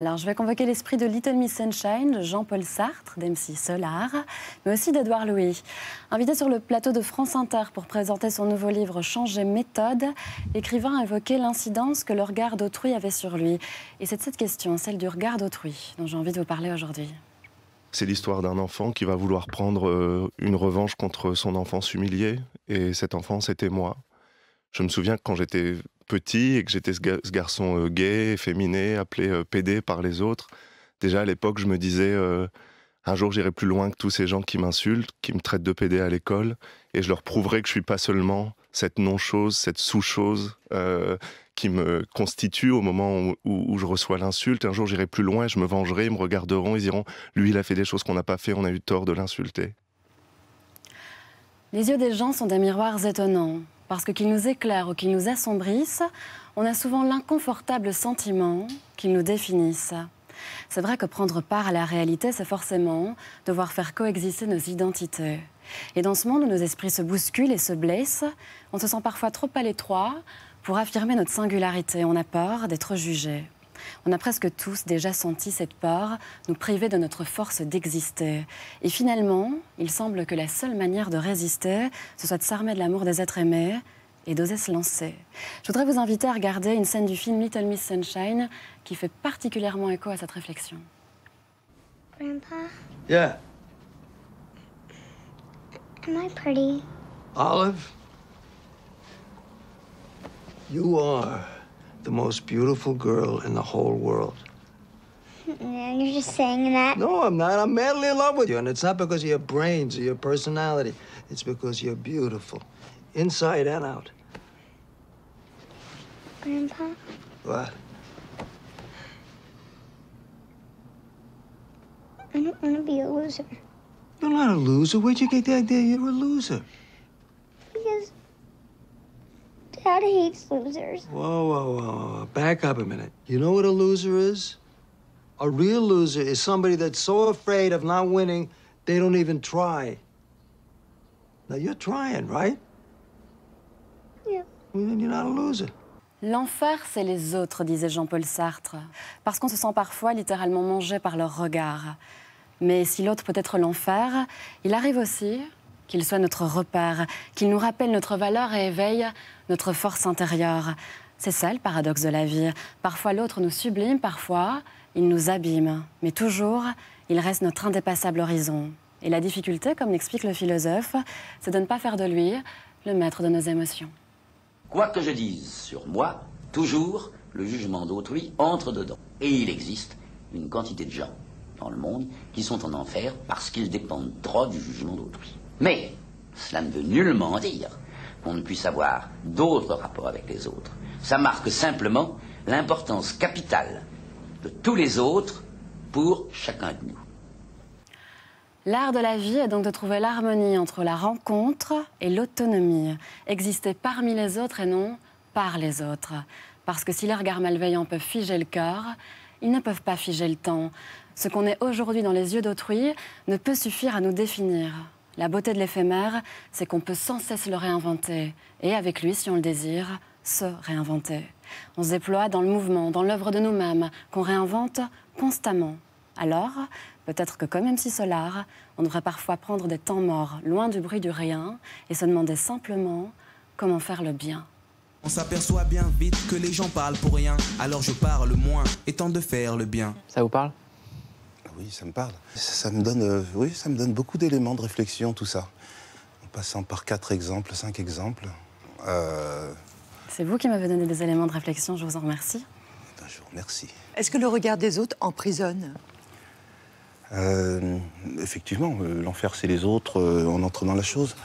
Alors, je vais convoquer l'esprit de Little Miss Sunshine, Jean-Paul Sartre, d'MC Solar, mais aussi d'Edouard Louis. Invité sur le plateau de France Inter pour présenter son nouveau livre Changer méthode, l'écrivain a évoqué l'incidence que le regard d'autrui avait sur lui. Et c'est cette question, celle du regard d'autrui, dont j'ai envie de vous parler aujourd'hui. C'est l'histoire d'un enfant qui va vouloir prendre euh, une revanche contre son enfance humiliée, et cet enfant, c'était moi. Je me souviens que quand j'étais petit et que j'étais ce, garçon euh, gay, efféminé, appelé euh, PD par les autres, déjà à l'époque, je me disais euh, un jour j'irai plus loin que tous ces gens qui m'insultent, qui me traitent de PD à l'école, et je leur prouverai que je suis pas seulement cette non-chose, cette sous-chose qui me constitue au moment où, je reçois l'insulte. Un jour j'irai plus loin, je me vengerai, ils me regarderont, ils diront lui il a fait des choses qu'on n'a pas fait, on a eu tort de l'insulter. Les yeux des gens sont des miroirs étonnants parce que qu'ils nous éclairent ou qu'ils nous assombrissent, on a souvent l'inconfortable sentiment qu'ils nous définissent. C'est vrai que prendre part à la réalité, c'est forcément devoir faire coexister nos identités. Et dans ce monde où nos esprits se bousculent et se blessent, on se sent parfois trop à l'étroit pour affirmer notre singularité. On a peur d'être jugé on a presque tous déjà senti cette peur nous priver de notre force d'exister. Et finalement, il semble que la seule manière de résister, ce soit de s'armer de l'amour des êtres aimés et d'oser se lancer. Je voudrais vous inviter à regarder une scène du film Little Miss Sunshine qui fait particulièrement écho à cette réflexion. Grandpa? Yeah. Am I pretty? Olive? You are. the most beautiful girl in the whole world. You're just saying that? No, I'm not. I'm madly in love with you. And it's not because of your brains or your personality. It's because you're beautiful, inside and out. Grandpa? What? I don't want to be a loser. You're not a loser. Where'd you get the idea you're a loser? Dad hates losers. Whoa, whoa, whoa, whoa. Back up a minute. You know what a loser is? A real loser is somebody that's so afraid of not winning, they don't even try. Now, you're trying, right? Yeah. a loser. L'enfer, c'est les autres, disait Jean-Paul Sartre, parce qu'on se sent parfois littéralement mangé par leur regard. Mais si l'autre peut être l'enfer, il arrive aussi qu'il soit notre repère, qu'il nous rappelle notre valeur et éveille notre force intérieure. C'est ça le paradoxe de la vie. Parfois l'autre nous sublime, parfois il nous abîme, mais toujours il reste notre indépassable horizon. Et la difficulté, comme l'explique le philosophe, c'est de ne pas faire de lui le maître de nos émotions. Quoi que je dise sur moi, toujours le jugement d'autrui entre dedans. Et il existe une quantité de gens dans le monde qui sont en enfer parce qu'ils dépendent trop du jugement d'autrui. Mais cela ne veut nullement dire qu'on ne puisse avoir d'autres rapports avec les autres. Ça marque simplement l'importance capitale de tous les autres pour chacun de nous. L'art de la vie est donc de trouver l'harmonie entre la rencontre et l'autonomie, exister parmi les autres et non par les autres. Parce que si les regards malveillants peuvent figer le corps, ils ne peuvent pas figer le temps. Ce qu'on est aujourd'hui dans les yeux d'autrui ne peut suffire à nous définir. La beauté de l'éphémère, c'est qu'on peut sans cesse le réinventer et avec lui, si on le désire, se réinventer. On se déploie dans le mouvement, dans l'œuvre de nous-mêmes, qu'on réinvente constamment. Alors, peut-être que comme si Solar, on devrait parfois prendre des temps morts, loin du bruit du rien, et se demander simplement comment faire le bien. On s'aperçoit bien vite que les gens parlent pour rien, alors je parle moins, et tente de faire le bien. Ça vous parle oui, ça me parle. Ça me donne, euh, ça me donne beaucoup d'éléments de réflexion, tout ça. En passant par quatre exemples, cinq exemples. Euh, c'est vous qui m'avez donné des éléments de réflexion, je vous en remercie. Eh ben, je vous remercie. Est-ce que le regard des autres emprisonne euh, Effectivement, l'enfer, c'est les autres, en entre dans la chose.